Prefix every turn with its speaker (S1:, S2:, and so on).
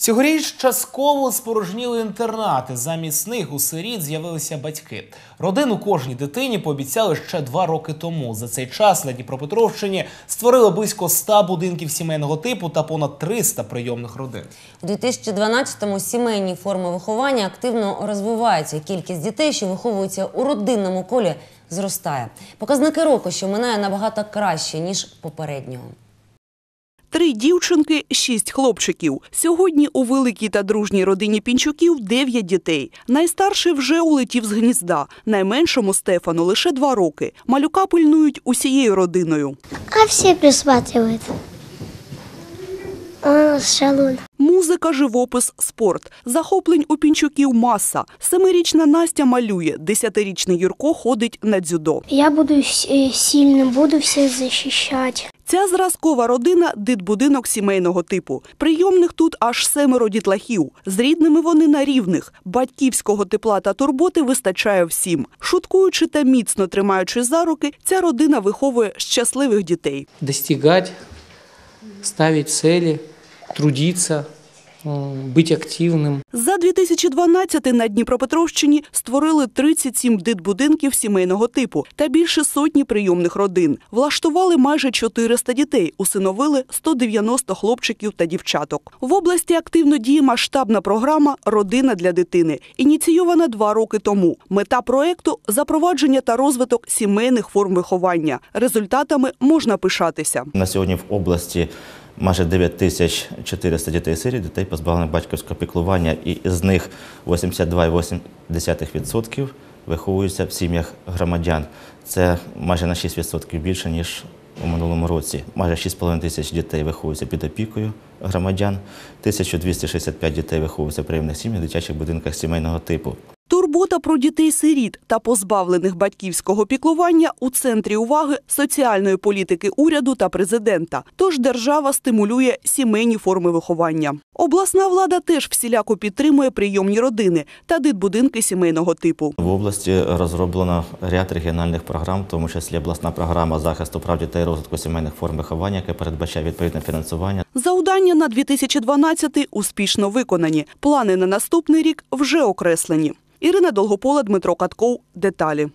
S1: Цьогоріч частково спорожніли інтернати. Замість них у сиріт з'явилися батьки. Родину кожній дитині пообіцяли ще два роки тому. За цей час на Дніпропетровщині створили близько 100 будинків сімейного типу та понад 300 прийомних родин. У 2012-му сімейні форми виховання активно розвиваються. Кількість дітей, що виховуються у родинному колі, зростає. Показники року, що минає набагато краще
S2: ніж попереднього.
S1: Три дівчинки, шість хлопчиків. Сьогодні у великій та дружній родині пінчуків дев'ять дітей. Найстарший вже улетів з гнізда. Найменшому Стефану лише два роки. Малюка пильнують усією родиною. А всі присматривають. Шалун. Музика, живопис, спорт. Захоплень у пінчуків маса. Семирічна Настя малює, десятирічний Юрко ходить на дзюдо. Я буду е, сильним, буду всіх захищати. Ця зразкова родина дитбудинок сімейного типу. Прийомних тут аж семеро дітлахів. З рідними вони на рівних. Батьківського тепла та турботи вистачає всім. Шуткуючи та міцно тримаючи за руки, ця родина виховує щасливих дітей. Достигати, ставити цілі, трудитися – Е, бути активним. За 2012 на Дніпропетровщині створили 37 дитбудинків сімейного типу та більше сотні прийомних родин. Влаштували майже 400 дітей, усиновили 190 хлопчиків та дівчаток. В області активно діє масштабна програма Родина для дитини, ініційована два роки тому. Мета проекту запровадження та розвиток сімейних форм виховання. Результатами можна пишатися
S2: на сьогодні в області майже 9400 дітей сирі дітей позбавлених батьківського піклування, і з них 82,8% виховуються в сім'ях громадян. Це майже на 6% більше ніж у минулому році. Майже 6,5 тисяч дітей виховуються під опікою громадян, 1265 дітей виховуються в приємних сім'ях, дитячих будинках сімейного типу.
S1: Турбота про дітей-сиріт та позбавлених батьківського піклування у центрі уваги соціальної політики уряду та президента. Тож держава стимулює сімейні форми виховання. Обласна влада теж всіляко підтримує прийомні родини та дитбудинки сімейного типу.
S2: В області розроблено ряд регіональних програм, в тому числі обласна програма захисту прав дітей розвитку сімейних форм виховання, яка передбачає відповідне фінансування.
S1: Завдання на 2012 успішно виконані. Плани на наступний рік вже окреслені. Ірина Долгопола, Дмитро Катков. Деталі.